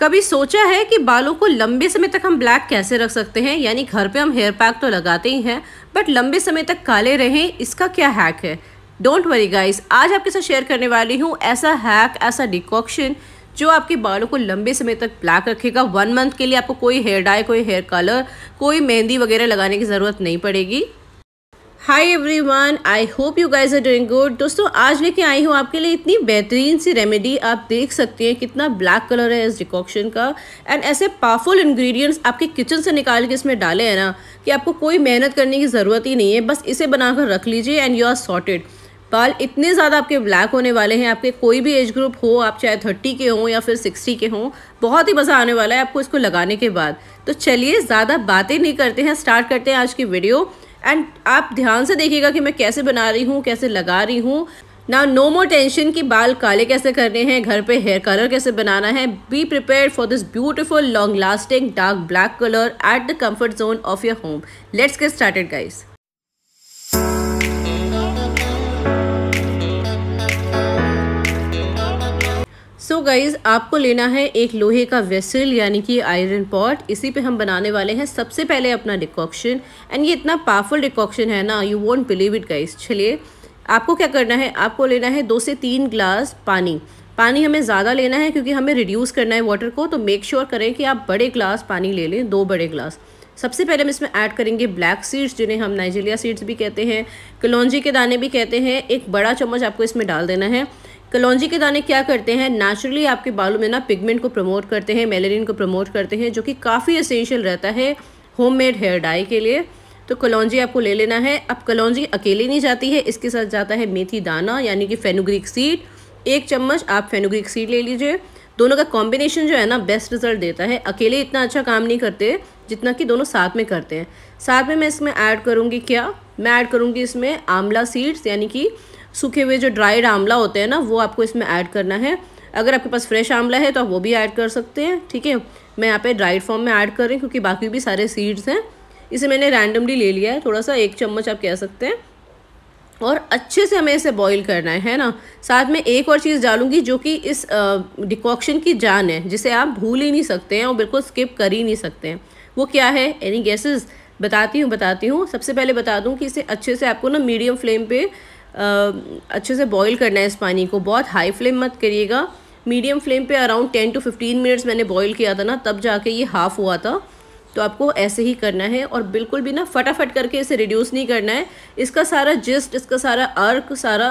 कभी सोचा है कि बालों को लंबे समय तक हम ब्लैक कैसे रख सकते हैं यानी घर पे हम हेयर पैक तो लगाते ही हैं बट लंबे समय तक काले रहें इसका क्या हैक है डोंट वरी गाइस आज आपके साथ शेयर करने वाली हूँ ऐसा हैक ऐसा डिकॉक्शन जो आपके बालों को लंबे समय तक ब्लैक रखेगा वन मंथ के लिए आपको कोई हेयर डाई कोई हेयर कलर कोई मेहंदी वगैरह लगाने की ज़रूरत नहीं पड़ेगी hi everyone I hope you guys are doing good दोस्तों आज लेके आई हूँ आपके लिए इतनी बेहतरीन सी रेमेडी आप देख सकते हैं कितना ब्लैक कलर है इस डिकॉक्शन का एंड ऐसे पावरफुल इंग्रेडिएंट्स आपके किचन से निकाल के इसमें डाले हैं ना कि आपको कोई मेहनत करने की ज़रूरत ही नहीं है बस इसे बनाकर रख लीजिए एंड यू आर सॉर्टेड बाल इतने ज़्यादा आपके ब्लैक होने वाले हैं आपके कोई भी एज ग्रुप हो आप चाहे थर्टी के हों या फिर सिक्सटी के हों बहुत ही मज़ा आने वाला है आपको इसको लगाने के बाद तो चलिए ज़्यादा बातें नहीं करते हैं स्टार्ट करते हैं आज की वीडियो एंड आप ध्यान से देखिएगा कि मैं कैसे बना रही हूँ कैसे लगा रही हूँ ना नो मोर टेंशन कि बाल काले कैसे करने हैं घर पे हेयर कलर कैसे बनाना है be prepare for this beautiful long lasting dark black colour at the comfort zone of your home let's get started guys guys आपको लेना है एक लोहे का वेसल यानी कि आयरन पॉट इसी पे हम बनाने वाले हैं सबसे पहले अपना डिकॉक्शन एंड ये इतना पावरफुल डिकॉक्शन है ना you won't believe it guys चलिए आपको क्या करना है आपको लेना है दो से तीन ग्लास पानी पानी हमें ज़्यादा लेना है क्योंकि हमें रिड्यूस करना है वाटर को तो मेक श्योर sure करें कि आप बड़े ग्लास पानी ले लें दो बड़े ग्लास सबसे पहले हम इसमें ऐड करेंगे ब्लैक सीड्स जिन्हें हम नाइजीरिया सीड्स भी कहते हैं कलौजी के दाने भी कहते हैं एक बड़ा चम्मच आपको इसमें डाल देना है कलौजी के दाने क्या करते हैं नेचुरली आपके बालों में ना पिगमेंट को प्रमोट करते हैं मेलेरिन को प्रमोट करते हैं जो कि काफ़ी असेंशियल रहता है होममेड हेयर डाई के लिए तो कलौजी आपको ले लेना है अब कलौजी अकेली नहीं जाती है इसके साथ जाता है मेथी दाना यानी कि फेनुग्रिक सीड एक चम्मच आप फेनुग्रिक सीड ले लीजिए दोनों का कॉम्बिनेशन जो है ना बेस्ट रिजल्ट देता है अकेले इतना अच्छा काम नहीं करते जितना कि दोनों साथ में करते हैं साथ में मैं इसमें ऐड करूँगी क्या मैं ऐड करूँगी इसमें आंवला सीड्स यानी कि सूखे हुए जो ड्राइड आंवला होते हैं ना वो आपको इसमें ऐड करना है अगर आपके पास फ्रेश आंवला है तो आप वो भी ऐड कर सकते हैं ठीक है मैं यहाँ पे ड्राइड फॉर्म में ऐड कर रही हूँ क्योंकि बाकी भी सारे सीड्स हैं इसे मैंने रैंडमली ले लिया है थोड़ा सा एक चम्मच आप कह सकते हैं और अच्छे से हमें इसे बॉईल करना है है ना साथ में एक और चीज़ डालूंगी जो कि इस डिकॉक्शन की जान है जिसे आप भूल ही नहीं सकते हैं और बिल्कुल स्किप कर ही नहीं सकते हैं वो क्या है एनी गैसेस बताती हूँ बताती हूँ सबसे पहले बता दूँ कि इसे अच्छे से आपको ना मीडियम फ्लेम पे अच्छे से बॉईल करना है इस पानी को बहुत हाई फ्लेम मत करिएगा मीडियम फ्लेम पे around ten to fifteen minutes मैंने बॉईल किया था ना तब जाके ये हाफ़ हुआ था तो आपको ऐसे ही करना है और बिल्कुल भी ना फटाफट करके इसे रिड्यूस नहीं करना है इसका सारा जिस्ट इसका सारा अर्क सारा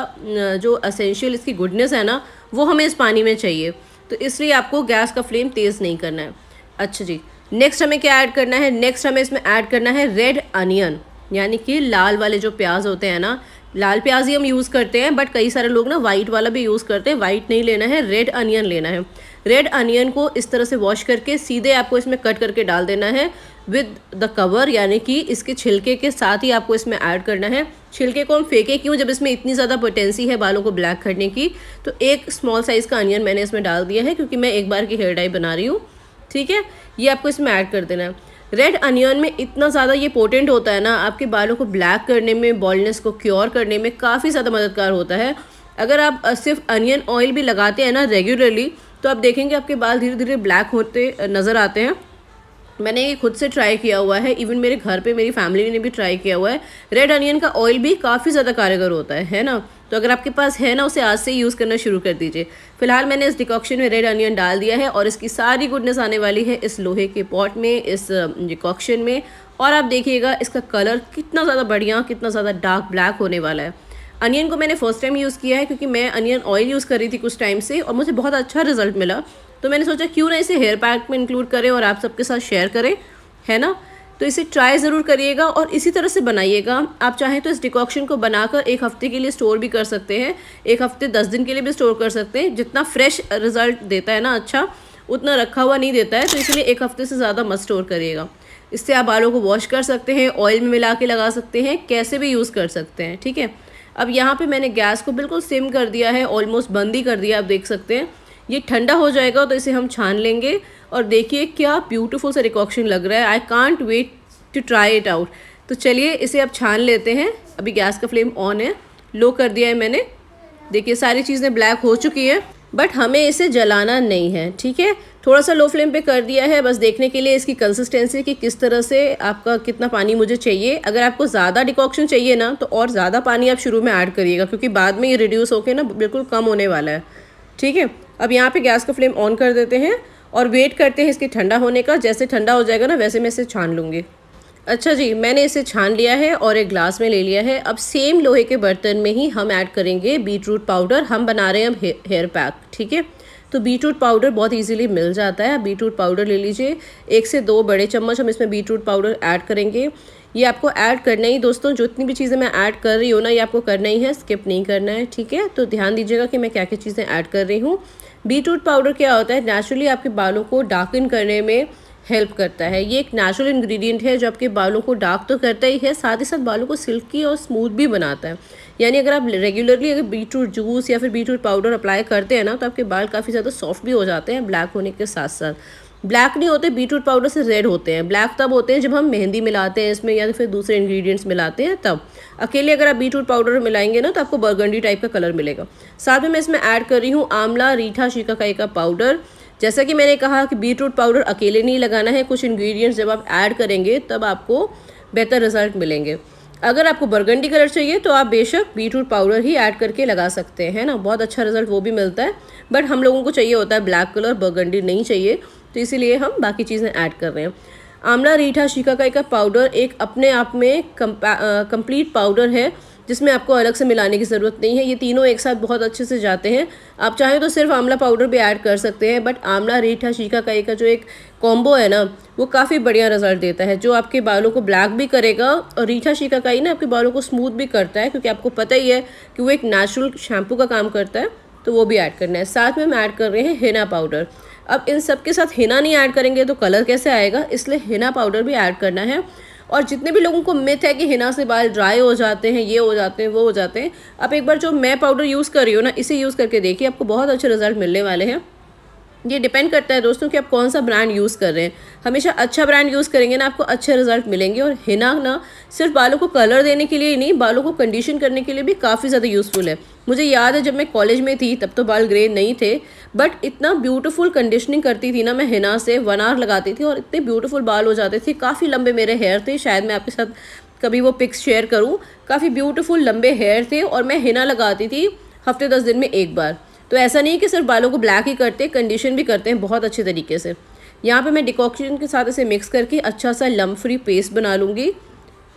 जो असेंशियल इसकी गुडनेस है ना वो हमें इस पानी में चाहिए तो इसलिए आपको गैस का फ्लेम तेज़ नहीं करना है अच्छा जी नेक्स्ट हमें क्या ऐड करना है नेक्स्ट हमें इसमें ऐड करना है रेड अनियन यानी कि लाल वाले जो प्याज होते हैं ना लाल प्याज ही हम यूज़ करते हैं बट कई सारे लोग ना वाइट वाला भी यूज़ करते हैं वाइट नहीं लेना है रेड अनियन लेना है रेड अनियन को इस तरह से वॉश करके सीधे आपको इसमें कट करके डाल देना है विद द कवर यानी कि इसके छिलके के साथ ही आपको इसमें ऐड करना है छिलके को हम फेंके क्यों जब इसमें इतनी ज़्यादा पोटेंसी है बालों को ब्लैक करने की तो एक स्मॉल साइज़ का अनियन मैंने इसमें डाल दिया है क्योंकि मैं एक बार की हेयर डाई बना रही हूँ ठीक है ये आपको इसमें ऐड कर देना है रेड अनियन में इतना ज़्यादा ये पोटेंट होता है ना आपके बालों को ब्लैक करने में बॉलनेस को क्योर करने में काफ़ी ज़्यादा मददगार होता है अगर आप सिर्फ अनियन ऑयल भी लगाते हैं ना रेगुलरली तो आप देखेंगे आपके बाल धीरे धीरे ब्लैक होते नज़र आते हैं मैंने ये खुद से ट्राई किया हुआ है इवन मेरे घर पे मेरी फैमिली ने भी ट्राई किया हुआ है रेड अनियन का ऑयल भी काफ़ी ज़्यादा कारगर होता है है ना तो अगर आपके पास है ना उसे आज से यूज़ करना शुरू कर दीजिए फिलहाल मैंने इस डिकॉक्शन में रेड अनियन डाल दिया है और इसकी सारी गुडनेस आने वाली है इस लोहे के पॉट में इस डिकॉक्शन में और आप देखिएगा इसका कलर कितना ज़्यादा बढ़िया कितना ज़्यादा डार्क ब्लैक होने वाला है अनियन को मैंने फ़र्स्ट टाइम यूज़ किया है क्योंकि मैं अनियन ऑयल यूज़ कर रही थी कुछ टाइम से और मुझे बहुत अच्छा रिजल्ट मिला तो मैंने सोचा क्यों ना इसे हेयर पैक में इंक्लूड करें और आप सबके साथ शेयर करें है ना तो इसे ट्राई ज़रूर करिएगा और इसी तरह से बनाइएगा आप चाहें तो इस डिकॉक्शन को बनाकर एक हफ्ते के लिए स्टोर भी कर सकते हैं एक हफ्ते दस दिन के लिए भी स्टोर कर सकते हैं जितना फ्रेश रिज़ल्ट देता है ना अच्छा उतना रखा हुआ नहीं देता है तो इसलिए एक हफ्ते से ज़्यादा मत स्टोर करिएगा इससे आप बालों को वॉश कर सकते हैं ऑयल में मिला के लगा सकते हैं कैसे भी यूज़ कर सकते हैं ठीक है अब यहाँ पे मैंने गैस को बिल्कुल सिम कर दिया है ऑलमोस्ट बंद ही कर दिया आप देख सकते हैं ये ठंडा हो जाएगा तो इसे हम छान लेंगे और देखिए क्या ब्यूटीफुल सा रिकॉक्शन लग रहा है I can't wait to try it out तो चलिए इसे अब छान लेते हैं अभी गैस का फ्लेम ऑन है लो कर दिया है मैंने देखिए सारी चीज़ें ब्लैक हो चुकी हैं बट हमें इसे जलाना नहीं है ठीक है थोड़ा सा लो फ्लेम पे कर दिया है बस देखने के लिए इसकी कंसिस्टेंसी कि किस तरह से आपका कितना पानी मुझे चाहिए अगर आपको ज़्यादा डिकॉक्शन चाहिए ना तो और ज़्यादा पानी आप शुरू में ऐड करिएगा क्योंकि बाद में ये रिड्यूस होकर ना बिल्कुल कम होने वाला है ठीक है अब यहाँ पे गैस का फ्लेम ऑन कर देते हैं और वेट करते हैं इसके ठंडा होने का जैसे ठंडा हो जाएगा ना वैसे मैं इसे छान लूँगी अच्छा जी मैंने इसे छान लिया है और एक ग्लास में ले लिया है अब सेम लोहे के बर्तन में ही हम ऐड करेंगे बीट रूट पाउडर हम बना रहे हैं अब हेयर पैक ठीक है तो बीट रूट पाउडर बहुत इजीली मिल जाता है बीट रूट पाउडर ले लीजिए एक से दो बड़े चम्मच हम इसमें बीट रूट पाउडर ऐड करेंगे ये आपको ऐड करना ही दोस्तों जितनी भी चीज़ें मैं ऐड कर रही हूँ ना ये आपको करना ही है स्किप नहीं करना है ठीक है तो ध्यान दीजिएगा कि मैं क्या क्या चीज़ें ऐड कर रही हूँ बीटरूट पाउडर क्या होता है नेचुरली आपके बालों को डार्कन करने में हेल्प करता है ये एक नेचुरल इंग्रेडिएंट है जो आपके बालों को डार्क तो करता ही है साथ ही साथ बालों को सिल्की और स्मूथ भी बनाता है यानी अगर आप रेगुलरली अगर बीटरूट जूस या फिर बीटरूट पाउडर अप्लाई करते हैं ना तो आपके बाल काफ़ी ज़्यादा सॉफ्ट भी हो जाते हैं ब्लैक होने के साथ साथ ब्लैक नहीं होते बीटरूट पाउडर से रेड होते हैं ब्लैक तब होते हैं जब हम मेहंदी मिलाते हैं इसमें या तो फिर दूसरे इंग्रेडिएंट्स मिलाते हैं तब अकेले अगर आप बीटरूट पाउडर मिलाएंगे ना तो आपको बर्गंडी टाइप का कलर मिलेगा साथ में मैं इसमें ऐड कर रही हूँ आमला रीठा शिकाकाई का पाउडर जैसा कि मैंने कहा कि बीटरूट पाउडर अकेले नहीं लगाना है कुछ इन्ग्रीडियंट्स जब आप ऐड करेंगे तब आपको बेहतर रिजल्ट मिलेंगे अगर आपको बर्गंडी कलर चाहिए तो आप बेशक बीटरूट पाउडर ही ऐड करके लगा सकते हैं ना बहुत अच्छा रिजल्ट वो भी मिलता है बट हम लोगों को चाहिए होता है ब्लैक कलर बर्गंडी नहीं चाहिए तो इसीलिए हम बाकी चीज़ें ऐड कर रहे हैं आमला रीठा शिकाकाई का पाउडर एक अपने आप में कंप्लीट पाउडर है जिसमें आपको अलग से मिलाने की ज़रूरत नहीं है ये तीनों एक साथ बहुत अच्छे से जाते हैं आप चाहें तो सिर्फ आमला पाउडर भी ऐड कर सकते हैं बट आमला रीठा शिकाकाई का जो एक कॉम्बो है ना वो काफ़ी बढ़िया रिजल्ट देता है जो आपके बालों को ब्लैक भी करेगा और रीठा शिकाकाई ना आपके बालों को स्मूथ भी करता है क्योंकि आपको पता ही है कि वो एक नेचुरल शैम्पू का काम करता है तो वो भी ऐड करना है साथ में हम ऐड कर रहे हैं हिना पाउडर अब इन सब के साथ हिना नहीं ऐड करेंगे तो कलर कैसे आएगा इसलिए हिना पाउडर भी ऐड करना है और जितने भी लोगों को मिथ है कि हिना से बाल ड्राई हो जाते हैं ये हो जाते हैं वो हो जाते हैं आप एक बार जो मैं पाउडर यूज़ कर रही हूँ ना इसे यूज़ करके देखिए आपको बहुत अच्छे रिजल्ट मिलने वाले हैं ये डिपेंड करता है दोस्तों कि आप कौन सा ब्रांड यूज़ कर रहे हैं हमेशा अच्छा ब्रांड यूज़ करेंगे ना आपको अच्छे रिजल्ट मिलेंगे और हिना ना सिर्फ बालों को कलर देने के लिए ही नहीं बालों को कंडीशन करने के लिए भी काफ़ी ज़्यादा यूज़फुल है मुझे याद है जब मैं कॉलेज में थी तब तो बाल ग्रे नहीं थे बट इतना ब्यूटीफुल कंडीशनिंग करती थी ना मैं हिना से वन आवर लगाती थी और इतने ब्यूटीफुल बाल हो जाते थे काफ़ी लंबे मेरे हेयर थे शायद मैं आपके साथ कभी वो पिक्स शेयर करूँ काफ़ी ब्यूटीफुल लंबे हेयर थे और मैं हिना लगाती थी हफ्ते दस दिन में एक बार तो ऐसा नहीं कि सिर्फ बालों को ब्लैक ही करते कंडीशन भी करते हैं बहुत अच्छे तरीके से यहाँ पे मैं डिकॉक्शन के साथ इसे मिक्स करके अच्छा सा लम फ्री पेस्ट बना लूँगी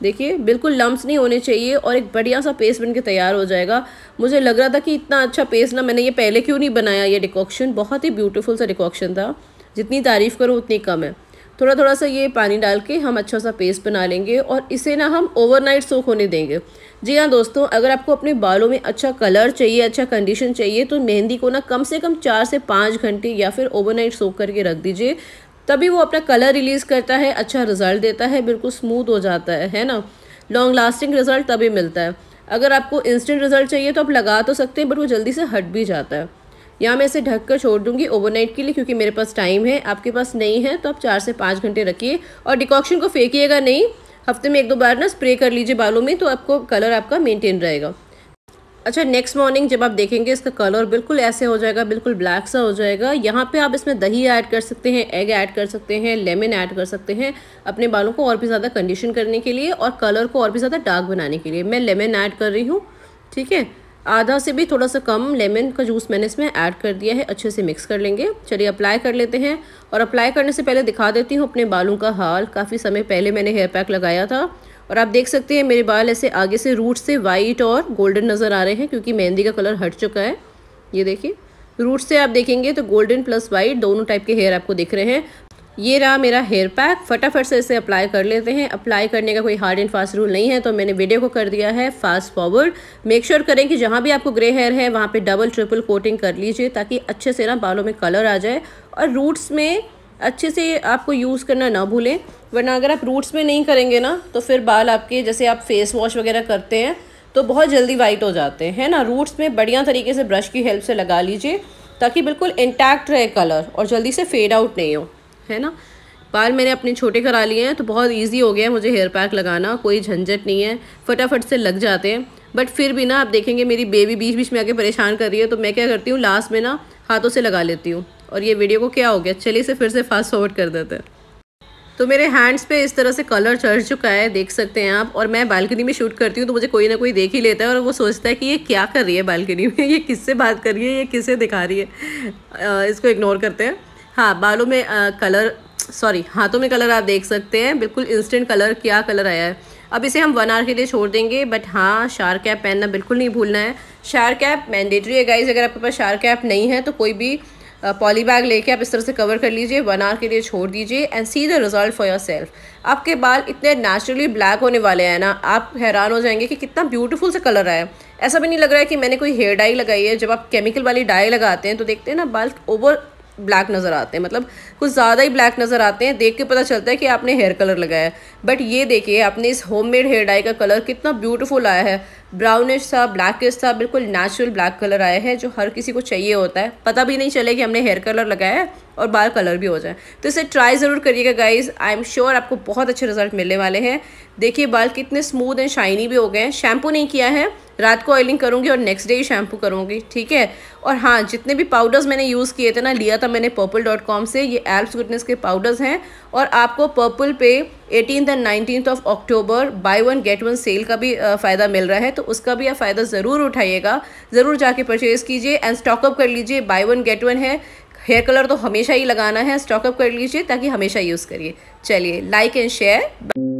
देखिए बिल्कुल लम्ब नहीं होने चाहिए और एक बढ़िया सा पेस्ट बन के तैयार हो जाएगा मुझे लग रहा था कि इतना अच्छा पेस्ट ना मैंने ये पहले क्यों नहीं बनाया ये डिकॉक्शन बहुत ही ब्यूटीफुल सा डिकॉक्शन था जितनी तारीफ़ करूँ उतनी कम है थोड़ा थोड़ा सा ये पानी डाल के हम अच्छा सा पेस्ट बना लेंगे और इसे ना हम ओवरनाइट सोख होने देंगे जी हाँ दोस्तों अगर आपको अपने बालों में अच्छा कलर चाहिए अच्छा कंडीशन चाहिए तो मेहंदी को ना कम से कम चार से पाँच घंटे या फिर ओवरनाइट सोख करके रख दीजिए तभी वो अपना कलर रिलीज़ करता है अच्छा रिज़ल्ट देता है बिल्कुल स्मूथ हो जाता है है ना लॉन्ग लास्टिंग रिज़ल्ट तभी मिलता है अगर आपको इंस्टेंट रिज़ल्ट चाहिए तो आप लगा तो सकते हैं बट वो जल्दी से हट भी जाता है या मैं इसे ढक कर छोड़ दूँगी ओवरनाइट के लिए क्योंकि मेरे पास टाइम है आपके पास नहीं है तो आप चार से पाँच घंटे रखिए और डिकॉक्शन को फेंकिएगा नहीं हफ्ते में एक दो बार ना स्प्रे कर लीजिए बालों में तो आपको कलर आपका मेंटेन रहेगा अच्छा नेक्स्ट मॉर्निंग जब आप देखेंगे इसका कलर बिल्कुल ऐसे हो जाएगा बिल्कुल ब्लैक सा हो जाएगा यहाँ पे आप इसमें दही ऐड कर सकते हैं एग ऐड कर सकते हैं लेमन ऐड कर सकते हैं अपने बालों को और भी ज़्यादा कंडीशन करने के लिए और कलर को और भी ज़्यादा डार्क बनाने के लिए मैं लेमन ऐड कर रही हूँ ठीक है आधा से भी थोड़ा सा कम लेमन का जूस मैंने इसमें ऐड कर दिया है अच्छे से मिक्स कर लेंगे चलिए अप्लाई कर लेते हैं और अप्लाई करने से पहले दिखा देती हूँ अपने बालों का हाल काफ़ी समय पहले मैंने हेयर पैक लगाया था और आप देख सकते हैं मेरे बाल ऐसे आगे से रूट से वाइट और गोल्डन नज़र आ रहे हैं क्योंकि मेहंदी का कलर हट चुका है ये देखिए रूट से आप देखेंगे तो गोल्डन प्लस वाइट दोनों टाइप के हेयर आपको दिख रहे हैं ये रहा मेरा हेयर पैक फटाफट से इसे अप्लाई कर लेते हैं अप्लाई करने का कोई हार्ड एंड फास्ट रूल नहीं है तो मैंने वीडियो को कर दिया है फास्ट फॉरवर्ड मेक श्योर करें कि जहाँ भी आपको ग्रे हेयर है वहाँ पे डबल ट्रिपल कोटिंग कर लीजिए ताकि अच्छे से ना बालों में कलर आ जाए और रूट्स में अच्छे से आपको यूज़ करना ना भूलें वरना अगर आप रूट्स में नहीं करेंगे ना तो फिर बाल आपके जैसे आप फेस वॉश वगैरह करते हैं तो बहुत जल्दी वाइट हो जाते हैं है ना रूट्स में बढ़िया तरीके से ब्रश की हेल्प से लगा लीजिए ताकि बिल्कुल इंटैक्ट रहे कलर और जल्दी से फेड आउट नहीं हो है ना बाल मैंने अपने छोटे करा लिए हैं तो बहुत इजी हो गया है मुझे हेयर पैक लगाना कोई झंझट नहीं है फटाफट से लग जाते हैं बट फिर भी ना आप देखेंगे मेरी बेबी बीच बीच में आके परेशान कर रही है तो मैं क्या करती हूँ लास्ट में ना हाथों से लगा लेती हूँ और ये वीडियो को क्या हो गया चलिए इसे फिर से फास्ट फॉरवर्ड कर देते हैं तो मेरे हैंड्स पे इस तरह से कलर चढ़ चुका है देख सकते हैं आप और मैं बालकनी में शूट करती हूँ तो मुझे कोई ना कोई देख ही लेता है और वो सोचता है कि ये क्या कर रही है बालकनी में ये किससे बात कर रही है ये किससे दिखा रही है इसको इग्नोर करते हैं हाँ बालों में आ, कलर सॉरी हाथों में कलर आप देख सकते हैं बिल्कुल इंस्टेंट कलर क्या कलर आया है अब इसे हम वन आवर के लिए छोड़ देंगे बट हाँ शार कैप पहनना बिल्कुल नहीं भूलना है शार कैप मैंडेटरी है गाइज अगर आपके पास शार कैप नहीं है तो कोई भी पॉली बैग लेके आप इस तरह से कवर कर लीजिए वन आवर के लिए छोड़ दीजिए and see the result for yourself आपके बाल इतने नेचुरली ब्लैक होने वाले हैं ना आप हैरान हो जाएंगे कि कितना ब्यूटीफुल से कलर है ऐसा भी नहीं लग रहा है कि मैंने कोई हेयर डाई लगाई है जब आप केमिकल वाली डाई लगाते हैं तो देखते हैं ना बाल ओवर ब्लैक नज़र आते हैं मतलब कुछ ज़्यादा ही ब्लैक नज़र आते हैं देख के पता चलता है कि आपने हेयर कलर लगाया है बट ये देखिए आपने इस होममेड हेयर डाई का कलर कितना ब्यूटीफुल आया है ब्राउनिश था ब्लैकिश था बिल्कुल नेचुरल ब्लैक कलर आया है जो हर किसी को चाहिए होता है पता भी नहीं चले कि हमने हेयर कलर लगाया है और बाल कलर भी हो जाए तो इसे ट्राई ज़रूर करिएगा गाइज आई एम श्योर आपको बहुत अच्छे रिजल्ट मिलने वाले हैं देखिए बाल कितने स्मूथ एंड शाइनी भी हो गए हैं शैम्पू नहीं किया है रात को ऑयलिंग करूँगी और नेक्स्ट डे ही शैम्पू करूँगी ठीक है और हाँ जितने भी पाउडर्स मैंने यूज़ किए थे ना लिया था मैंने पर्पल डॉट कॉम से ये एल्प्स गुडनेस के पाउडर्स हैं और आपको पर्पल पे eighteen and nineteen of October buy one get one sale का भी फ़ायदा मिल रहा है तो उसका भी आप फ़ायदा ज़रूर उठाइएगा ज़रूर जाके परचेज़ कीजिए एंड स्टॉकअप कर लीजिए बाय वन गेट वन है हेयर कलर तो हमेशा ही लगाना है स्टॉकअप कर लीजिए ताकि हमेशा यूज़ करिए चलिए लाइक एंड शेयर